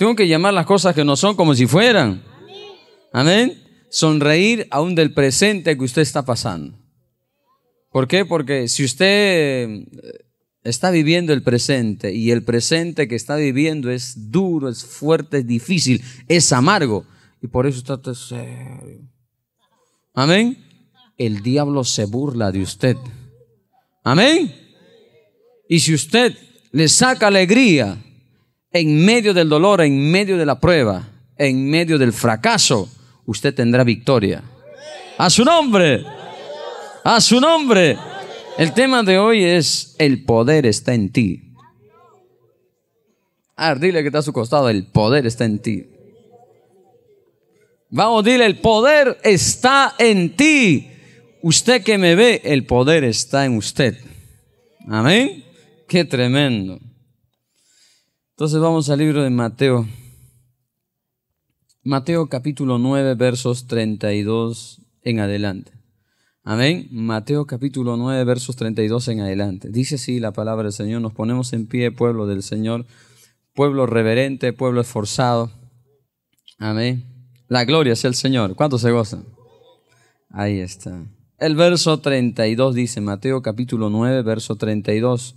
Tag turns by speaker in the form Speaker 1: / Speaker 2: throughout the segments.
Speaker 1: Tengo que llamar las cosas que no son como si fueran. Amén. Sonreír aún del presente que usted está pasando. ¿Por qué? Porque si usted eh, está viviendo el presente y el presente que está viviendo es duro, es fuerte, es difícil, es amargo. Y por eso está serio. Amén. El diablo se burla de usted. Amén. Y si usted le saca alegría en medio del dolor, en medio de la prueba, en medio del fracaso, usted tendrá victoria. A su nombre. A su nombre. El tema de hoy es el poder está en ti. A dile que está a su costado, el poder está en ti. Vamos, dile, el poder está en ti. Usted que me ve, el poder está en usted. Amén. Qué tremendo. Entonces vamos al libro de Mateo. Mateo capítulo 9, versos 32 en adelante. Amén. Mateo capítulo 9, versos 32 en adelante. Dice así la palabra del Señor. Nos ponemos en pie, pueblo del Señor, pueblo reverente, pueblo esforzado. Amén. La gloria sea el Señor. ¿cuánto se goza?, Ahí está. El verso 32 dice, Mateo capítulo 9, verso 32.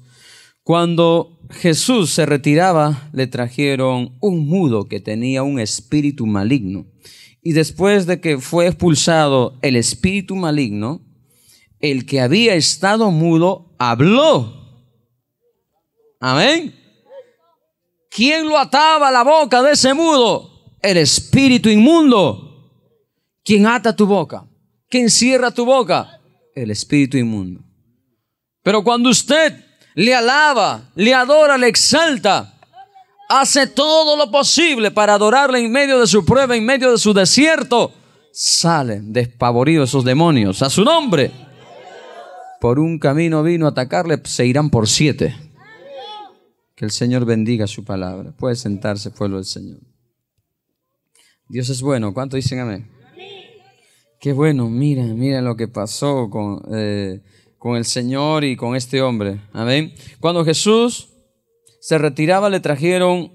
Speaker 1: Cuando Jesús se retiraba, le trajeron un mudo que tenía un espíritu maligno. Y después de que fue expulsado el espíritu maligno, el que había estado mudo habló. Amén. ¿Quién lo ataba la boca de ese mudo? El espíritu inmundo. ¿Quién ata tu boca? ¿Quién cierra tu boca? El espíritu inmundo. Pero cuando usted le alaba, le adora, le exalta. Hace todo lo posible para adorarle en medio de su prueba, en medio de su desierto. Salen despavoridos esos demonios a su nombre. Por un camino vino a atacarle, se irán por siete. Que el Señor bendiga su palabra. Puede sentarse, pueblo del Señor. Dios es bueno. ¿Cuánto dicen amén? Qué bueno, mira, mira lo que pasó con... Eh, con el Señor y con este hombre. Amén. Cuando Jesús se retiraba, le trajeron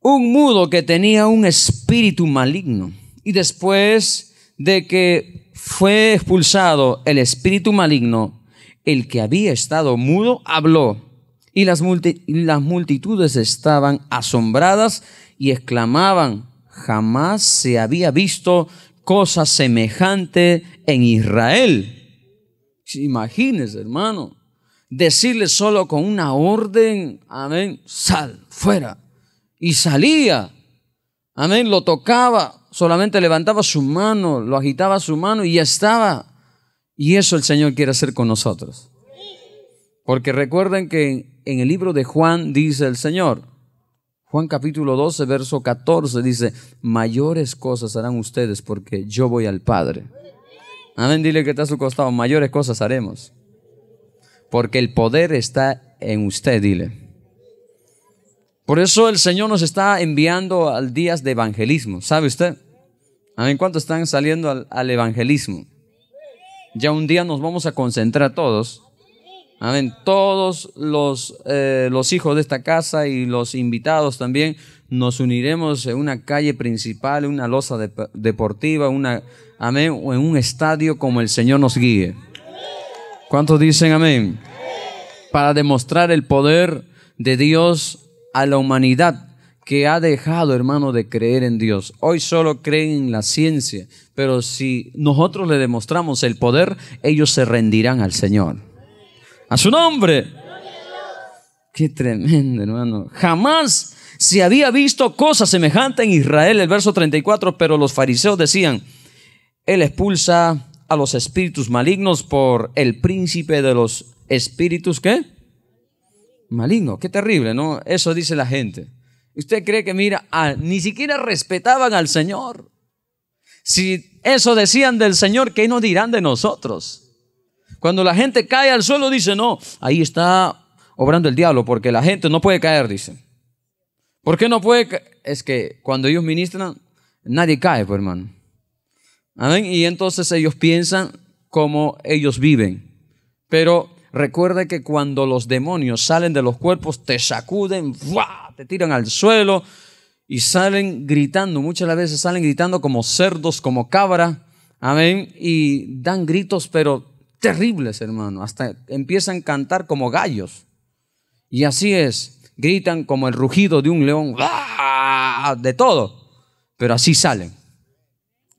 Speaker 1: un mudo que tenía un espíritu maligno. Y después de que fue expulsado el espíritu maligno, el que había estado mudo habló. Y las, y las multitudes estaban asombradas y exclamaban, jamás se había visto cosa semejante en Israel imagines hermano, decirle solo con una orden, amén, sal, fuera. Y salía, amén, lo tocaba, solamente levantaba su mano, lo agitaba su mano y estaba. Y eso el Señor quiere hacer con nosotros. Porque recuerden que en el libro de Juan dice el Señor, Juan capítulo 12, verso 14 dice, mayores cosas harán ustedes porque yo voy al Padre. Amén, dile que está a su costado. Mayores cosas haremos. Porque el poder está en usted, dile. Por eso el Señor nos está enviando al día de evangelismo. ¿Sabe usted? Amén. ¿Cuántos están saliendo al, evangelismo? Ya un día nos vamos a concentrar todos. Amén. Todos los, eh, los, hijos de esta casa y los invitados también nos uniremos en una calle principal, una losa deportiva, una amén, o en un estadio como el Señor nos guíe. ¿Cuántos dicen amén? Para demostrar el poder de Dios a la humanidad que ha dejado, hermano, de creer en Dios. Hoy solo creen en la ciencia, pero si nosotros le demostramos el poder, ellos se rendirán al Señor. A su nombre. Qué tremendo, hermano. Jamás se había visto cosa semejante en Israel, el verso 34, pero los fariseos decían, él expulsa a los espíritus malignos por el príncipe de los espíritus, ¿qué? Maligno, qué terrible, ¿no? Eso dice la gente. ¿Usted cree que, mira, ni siquiera respetaban al Señor? Si eso decían del Señor, ¿qué nos dirán de nosotros? Cuando la gente cae al suelo, dice, no, ahí está obrando el diablo, porque la gente no puede caer, dice. ¿Por qué no puede? Es que cuando ellos ministran, nadie cae, pues, hermano. Y entonces ellos piensan como ellos viven. Pero recuerda que cuando los demonios salen de los cuerpos, te sacuden, te tiran al suelo y salen gritando. Muchas veces salen gritando como cerdos, como cabra. Amén. Y dan gritos, pero terribles, hermano. Hasta empiezan a cantar como gallos. Y así es. Gritan como el rugido de un león. De todo. Pero así salen.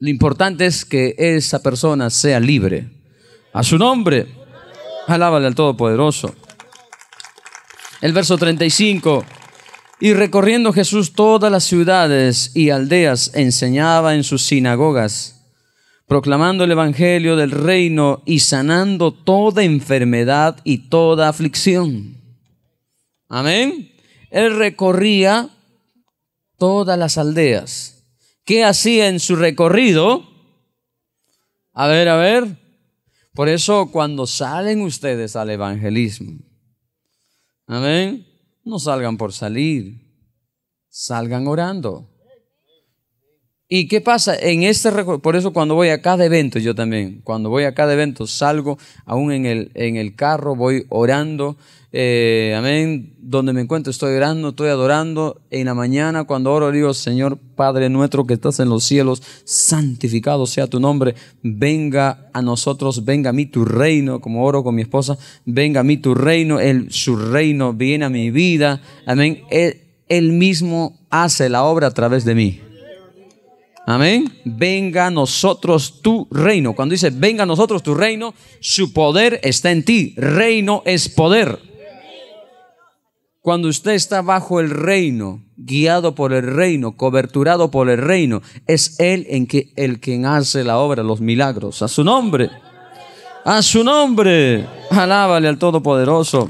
Speaker 1: Lo importante es que esa persona sea libre. A su nombre. Alábale al Todopoderoso. El verso 35. Y recorriendo Jesús todas las ciudades y aldeas, enseñaba en sus sinagogas, proclamando el Evangelio del reino y sanando toda enfermedad y toda aflicción. Amén. Él recorría todas las aldeas, ¿Qué hacía en su recorrido? A ver, a ver. Por eso cuando salen ustedes al evangelismo, amén, no salgan por salir, salgan orando. ¿Y qué pasa? En este por eso cuando voy a cada evento, yo también, cuando voy a cada evento, salgo, aún en el, en el carro, voy orando, eh, amén, donde me encuentro estoy orando, estoy adorando, en la mañana cuando oro digo, Señor Padre nuestro que estás en los cielos, santificado sea tu nombre, venga a nosotros, venga a mí tu reino, como oro con mi esposa, venga a mí tu reino, el, su reino viene a mi vida, amén, e-, él mismo hace la obra a través de mí. Amén. Venga a nosotros tu reino. Cuando dice, venga a nosotros tu reino, su poder está en ti. Reino es poder. Cuando usted está bajo el reino, guiado por el reino, coberturado por el reino, es Él en que, el quien hace la obra, los milagros. A su nombre. A su nombre. Alábale al Todopoderoso.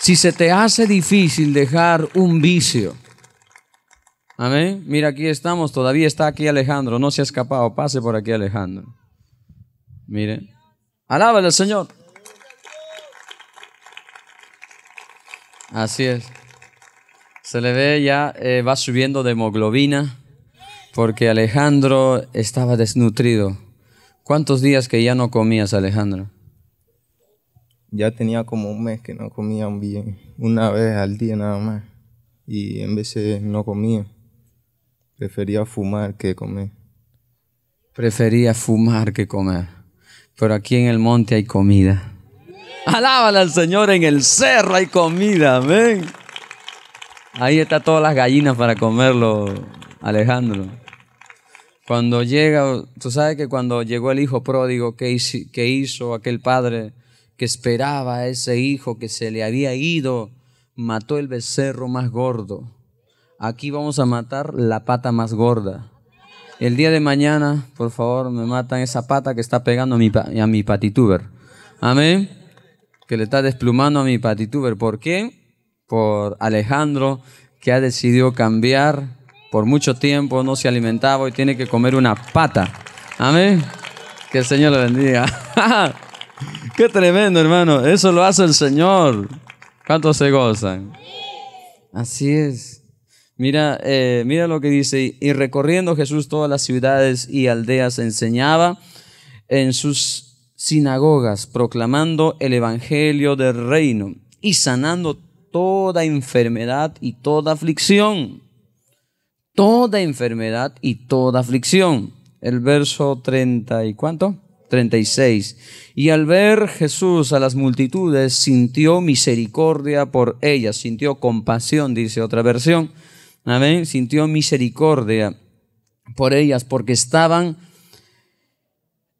Speaker 1: Si se te hace difícil dejar un vicio, Amén. Mira, aquí estamos, todavía está aquí Alejandro, no se ha escapado. Pase por aquí Alejandro. Mire. Alaba al Señor. Así es. Se le ve ya, eh, va subiendo de hemoglobina, porque Alejandro estaba desnutrido. ¿Cuántos días que ya no comías, Alejandro? Ya tenía como un mes que no comía bien, una vez al día nada más. Y en veces no comía. Prefería fumar que comer. Prefería fumar que comer. Pero aquí en el monte hay comida. Alábala al Señor, en el cerro hay comida, amén. Ahí están todas las gallinas para comerlo, Alejandro. Cuando llega, tú sabes que cuando llegó el hijo pródigo, que qué hizo aquel padre que esperaba a ese hijo que se le había ido? Mató el becerro más gordo aquí vamos a matar la pata más gorda. El día de mañana, por favor, me matan esa pata que está pegando a mi, a patituber. Amén. Que le está desplumando a mi patituber. ¿Por qué? Por Alejandro, que ha decidido cambiar. Por mucho tiempo no se alimentaba y tiene que comer una pata. Amén. Que el Señor le bendiga. Qué tremendo, hermano. Eso lo hace el Señor. ¿Cuántos se gozan? Así es. Mira, eh, mira lo que dice, y recorriendo Jesús todas las ciudades y aldeas enseñaba en sus sinagogas, proclamando el Evangelio del reino y sanando toda enfermedad y toda aflicción. Toda enfermedad y toda aflicción. El verso 30 y cuánto? 36. Y al ver Jesús a las multitudes, sintió misericordia por ellas, sintió compasión, dice otra versión Amén. Sintió misericordia por ellas porque estaban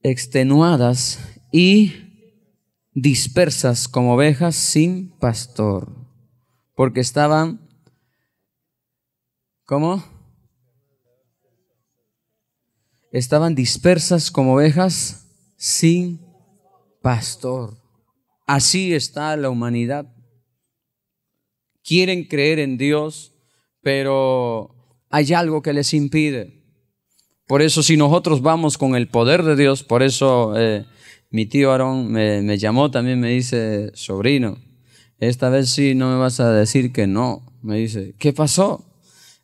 Speaker 1: extenuadas y dispersas como ovejas sin pastor. Porque estaban, ¿cómo? Estaban dispersas como ovejas sin pastor. Así está la humanidad. Quieren creer en Dios, pero hay algo que les impide. Por eso si nosotros vamos con el poder de Dios, por eso eh, mi tío Aarón me, llamó también, me dice, sobrino, esta vez sí no me vas a decir que no. Me dice, ¿qué pasó?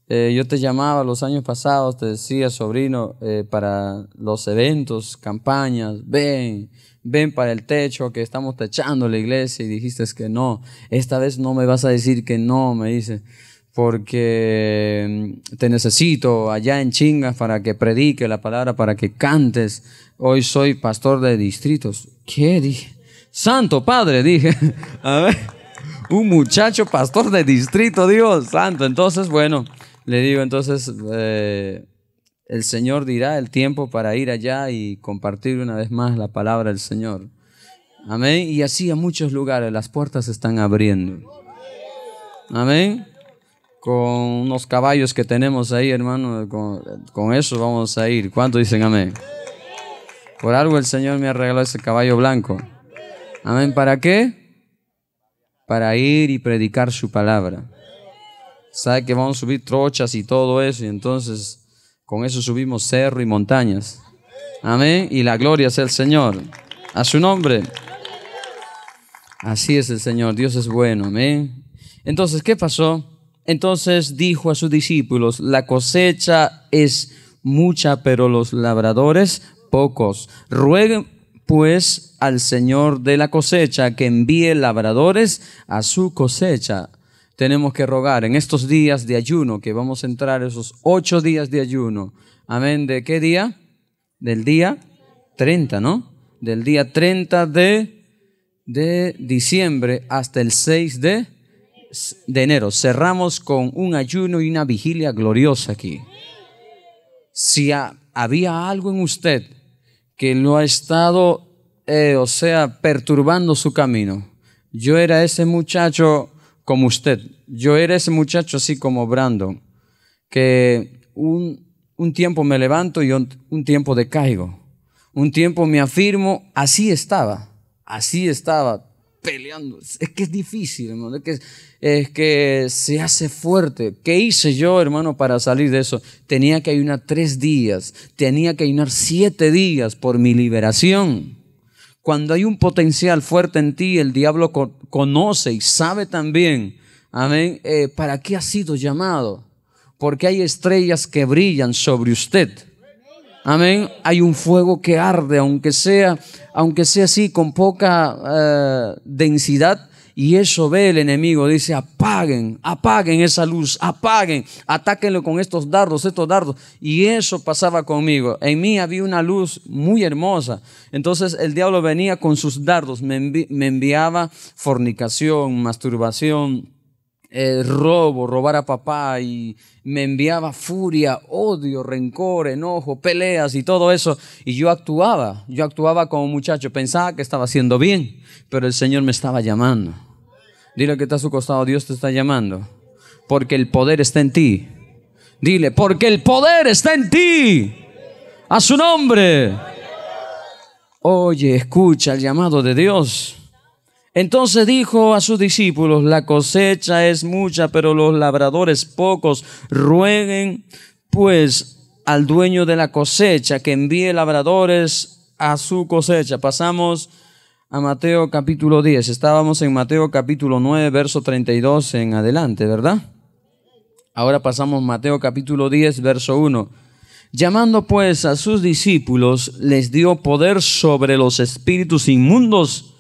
Speaker 1: Eh, yo te llamaba los años pasados, te decía, sobrino, eh, para los eventos, campañas, ven, ven para el techo que estamos techando la iglesia y dijiste que no. Esta vez no me vas a decir que no, me dice porque mm, te necesito allá en chingas para que predique la palabra, para que cantes. Hoy soy pastor de distritos. ¿Qué dije? Santo Padre, dije. A ver, un muchacho pastor de distrito, Dios santo. Entonces, bueno, le digo, entonces eh, el Señor dirá el tiempo para ir allá y compartir una vez más la palabra del Señor. Amén. Y así a muchos lugares las puertas se están abriendo. Amén con unos caballos que tenemos ahí, hermano, con, eso vamos a ir. ¿Cuánto dicen amén? Por algo el Señor me ha regalado ese caballo blanco. Amén, ¿para qué? Para ir y predicar su palabra. Sabe que vamos a subir trochas y todo eso, y entonces con eso subimos cerro y montañas. Amén, y la gloria es el Señor. A su nombre. Así es el Señor, Dios es bueno, amén. Entonces, ¿qué pasó? Entonces dijo a sus discípulos, la cosecha es mucha, pero los labradores pocos. Rueguen pues al Señor de la cosecha que envíe labradores a su cosecha. Tenemos que rogar en estos días de ayuno, que vamos a entrar esos ocho días de ayuno. Amén. ¿De qué día? Del día 30, ¿no? Del día 30 de, de diciembre hasta el 6 de de enero cerramos con un ayuno y una vigilia gloriosa aquí. Si había algo en usted que no ha estado, eh, o sea, perturbando su camino, yo era ese muchacho como usted, yo era ese muchacho así como Brandon, que un, tiempo me levanto y un, un tiempo decaigo, un tiempo me afirmo, así estaba, así estaba, peleando. Es que es difícil, hermano. Es que, se hace fuerte. ¿Qué hice yo, hermano, para salir de eso? Tenía que ayunar tres días. Tenía que ayunar siete días por mi liberación. Cuando hay un potencial fuerte en ti, el diablo conoce y sabe también, amén, eh, para qué ha sido llamado. Porque hay estrellas que brillan sobre usted. Amén. Hay un fuego que arde, aunque sea aunque sea así, con poca eh, densidad, y eso ve el enemigo, dice, apaguen, apaguen esa luz, apaguen, atáquenlo con estos dardos, estos dardos. Y eso pasaba conmigo. En mí había una luz muy hermosa. Entonces el diablo venía con sus dardos, me enviaba fornicación, masturbación el eh, robo, robar a papá y me enviaba furia, odio, rencor, enojo, peleas y todo eso. Y yo actuaba, yo actuaba como muchacho, pensaba que estaba haciendo bien, pero el Señor me estaba llamando. Dile que está a su costado, Dios te está llamando, porque el poder está en ti. Dile, porque el poder está en ti. A su nombre. Oye, escucha el llamado de Dios. Entonces dijo a sus discípulos, la cosecha es mucha, pero los labradores pocos. Rueguen pues al dueño de la cosecha que envíe labradores a su cosecha. Pasamos a Mateo capítulo 10. Estábamos en Mateo capítulo 9, verso 32 en adelante, ¿verdad? Ahora pasamos Mateo capítulo 10, verso 1. Llamando pues a sus discípulos, les dio poder sobre los espíritus inmundos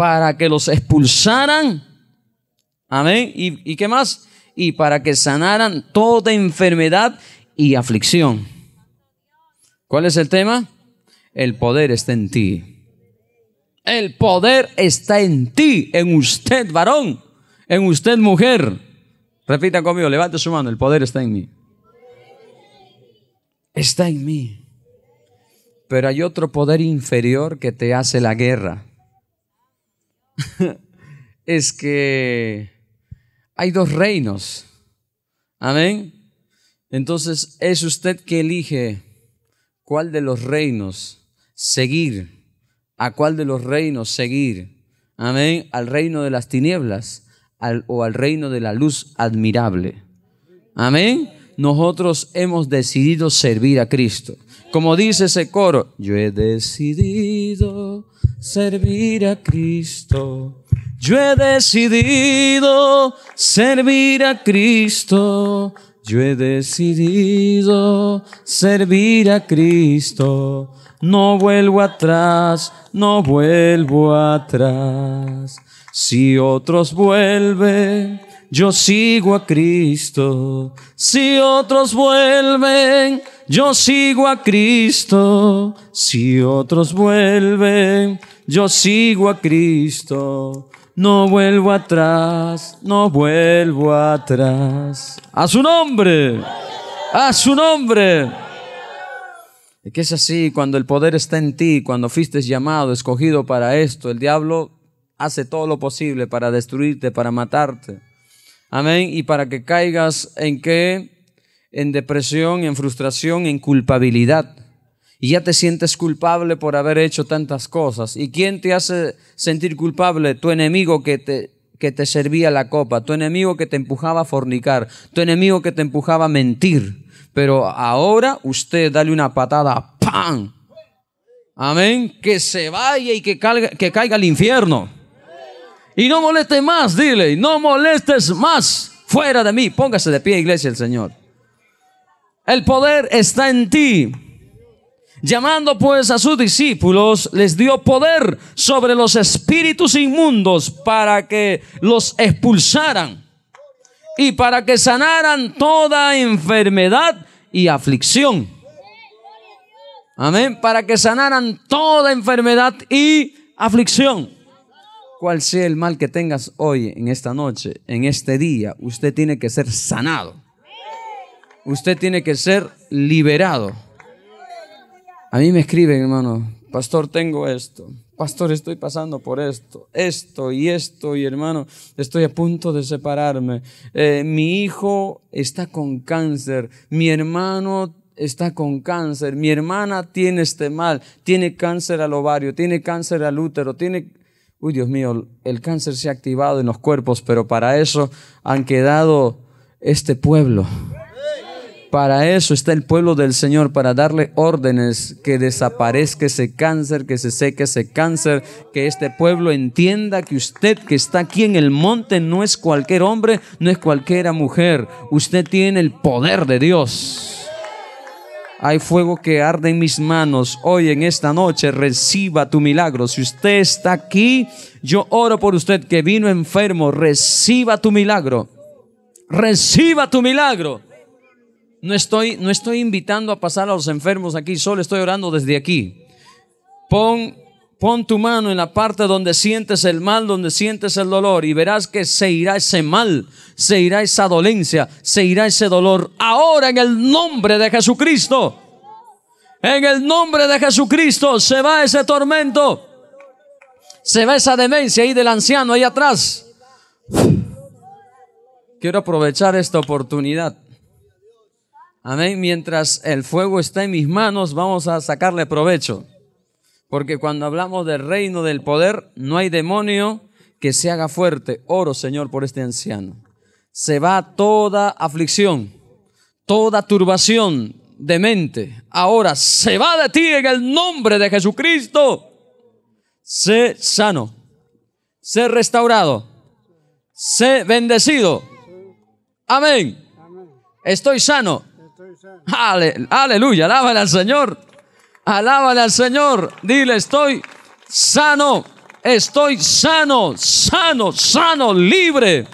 Speaker 1: para que los expulsaran. Amén. ¿Y, qué más? Y para que sanaran toda enfermedad y aflicción. ¿Cuál es el tema? El poder está en ti. El poder está en ti, en usted varón, en usted mujer. Repita conmigo, levante su mano, el poder está en mí. Está en mí. Pero hay otro poder inferior que te hace la guerra es que hay dos reinos. Amén. Entonces es usted que elige cuál de los reinos seguir, a cuál de los reinos seguir. Amén. Al reino de las tinieblas o al reino de la luz admirable. Amén. Nosotros hemos decidido servir a Cristo. Como dice ese coro, yo he decidido servir a Cristo. Yo he decidido servir a Cristo. Yo he decidido servir a Cristo. No vuelvo atrás, no vuelvo atrás. Si otros vuelven, yo sigo a Cristo. Si otros vuelven, yo sigo a Cristo, si otros vuelven, yo sigo a Cristo. No vuelvo atrás, no vuelvo atrás. A su nombre, a su nombre. Es que es así, cuando el poder está en ti, cuando fuiste llamado, escogido para esto, el diablo hace todo lo posible para destruirte, para matarte. Amén. Y para que caigas en que en depresión, en frustración, en culpabilidad. Y ya te sientes culpable por haber hecho tantas cosas. ¿Y quién te hace sentir culpable? Tu enemigo que te, que te servía la copa, tu enemigo que te empujaba a fornicar, tu enemigo que te empujaba a mentir. Pero ahora usted dale una patada, ¡pam! Amén. Que se vaya y que caiga, que caiga al infierno. Y no moleste más, dile, no molestes más. Fuera de mí. Póngase de pie, iglesia, del Señor. El poder está en ti. Llamando pues a sus discípulos, les dio poder sobre los espíritus inmundos para que los expulsaran y para que sanaran toda enfermedad y aflicción. Amén. Para que sanaran toda enfermedad y aflicción. Cual sea el mal que tengas hoy, en esta noche, en este día, usted tiene que ser sanado usted tiene que ser liberado. A mí me escriben, hermano, pastor, tengo esto. Pastor, estoy pasando por esto, esto y esto, y hermano, estoy a punto de separarme. Eh, mi hijo está con cáncer, mi hermano está con cáncer, mi hermana tiene este mal, tiene cáncer al ovario, tiene cáncer al útero, tiene... Uy, Dios mío, el cáncer se ha activado en los cuerpos, pero para eso han quedado este pueblo. Para eso está el pueblo del Señor, para darle órdenes que desaparezca ese cáncer, que se seque ese cáncer, que este pueblo entienda que usted que está aquí en el monte no es cualquier hombre, no es cualquiera mujer. Usted tiene el poder de Dios. Hay fuego que arde en mis manos. Hoy en esta noche reciba tu milagro. Si usted está aquí, yo oro por usted que vino enfermo. Reciba tu milagro. Reciba tu milagro no estoy, no estoy invitando a pasar a los enfermos aquí, solo estoy orando desde aquí. Pon, pon tu mano en la parte donde sientes el mal, donde sientes el dolor y verás que se irá ese mal, se irá esa dolencia, se irá ese dolor. Ahora en el nombre de Jesucristo, en el nombre de Jesucristo se va ese tormento, se va esa demencia ahí del anciano ahí atrás. Quiero aprovechar esta oportunidad Amén. Mientras el fuego está en mis manos, vamos a sacarle provecho. Porque cuando hablamos del reino del poder, no hay demonio que se haga fuerte. Oro, Señor, por este anciano. Se va toda aflicción, toda turbación de mente. Ahora se va de ti en el nombre de Jesucristo. Sé sano, sé restaurado, sé bendecido. Amén. Estoy sano, aleluya, alábale al Señor. Alábale al Señor. Dile, estoy sano. Estoy sano, sano, sano, libre.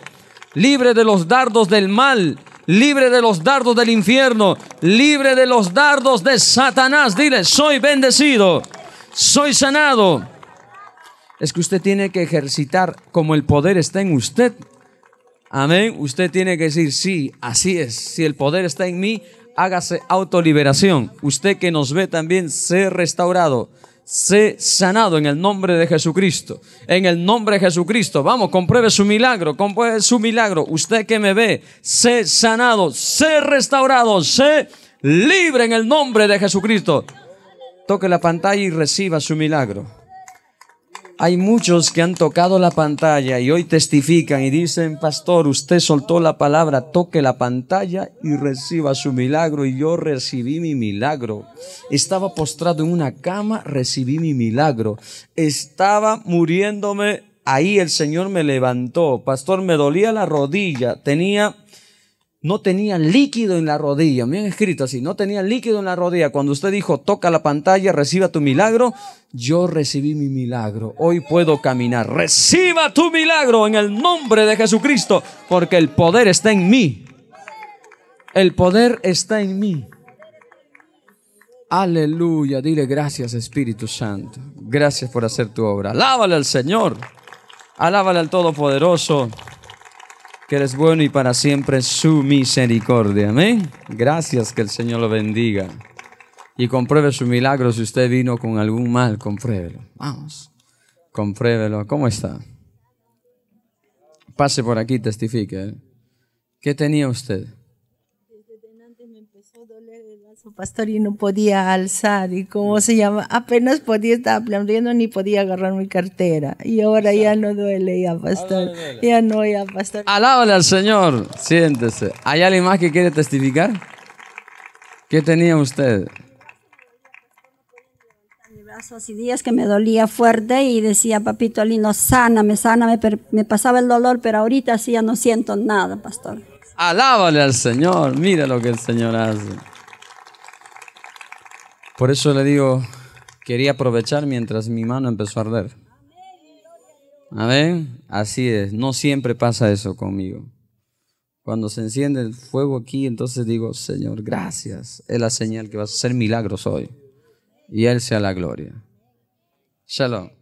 Speaker 1: Libre de los dardos del mal. Libre de los dardos del infierno. Libre de los dardos de Satanás. Dile, soy bendecido. Soy sanado. Es que usted tiene que ejercitar como el poder está en usted. Amén. Usted tiene que decir, sí, así es. Si el poder está en mí, hágase autoliberación. Usted que nos ve también, sé restaurado, sé sanado en el nombre de Jesucristo. En el nombre de Jesucristo, vamos, compruebe su milagro, compruebe su milagro. Usted que me ve, sé sanado, sé restaurado, sé libre en el nombre de Jesucristo. Toque la pantalla y reciba su milagro. Hay muchos que han tocado la pantalla y hoy testifican y dicen, pastor, usted soltó la palabra, toque la pantalla y reciba su milagro. Y yo recibí mi milagro. Estaba postrado en una cama, recibí mi milagro. Estaba muriéndome, ahí el Señor me levantó. Pastor, me dolía la rodilla, tenía no tenía líquido en la rodilla. Me han escrito así, no tenía líquido en la rodilla. Cuando usted dijo, toca la pantalla, reciba tu milagro, yo recibí mi milagro. Hoy puedo caminar. Reciba tu milagro en el nombre de Jesucristo, porque el poder está en mí. El poder está en mí. Aleluya, dile gracias Espíritu Santo. Gracias por hacer tu obra. Alábale al Señor. Alábale al Todopoderoso que eres bueno y para siempre su misericordia. Amén. Gracias, que el Señor lo bendiga. Y compruebe su milagro. Si usted vino con algún mal, compruébelo. Vamos, compruébelo. ¿Cómo está? Pase por aquí, testifique. ¿eh? ¿Qué tenía usted? Pastor, y no podía alzar y cómo se llama, apenas podía estar ni podía agarrar mi cartera y ahora ya no duele ya pastor, ya no ya pastor. Alábale al Señor, siéntese. ¿Hay alguien más que quiere testificar? ¿Qué tenía usted? Mi brazo días que me dolía fuerte y decía papito lindo, sáname, sáname, sana me pasaba el dolor, pero ahorita sí ya no siento nada, pastor. Alábale al Señor, mira lo que el Señor hace. Por eso le digo, quería aprovechar mientras mi mano empezó a arder. Amén. Así es. No siempre pasa eso conmigo. Cuando se enciende el fuego aquí, entonces digo, Señor, gracias. Es la señal que vas a hacer milagros hoy. Y Él sea la gloria. Shalom.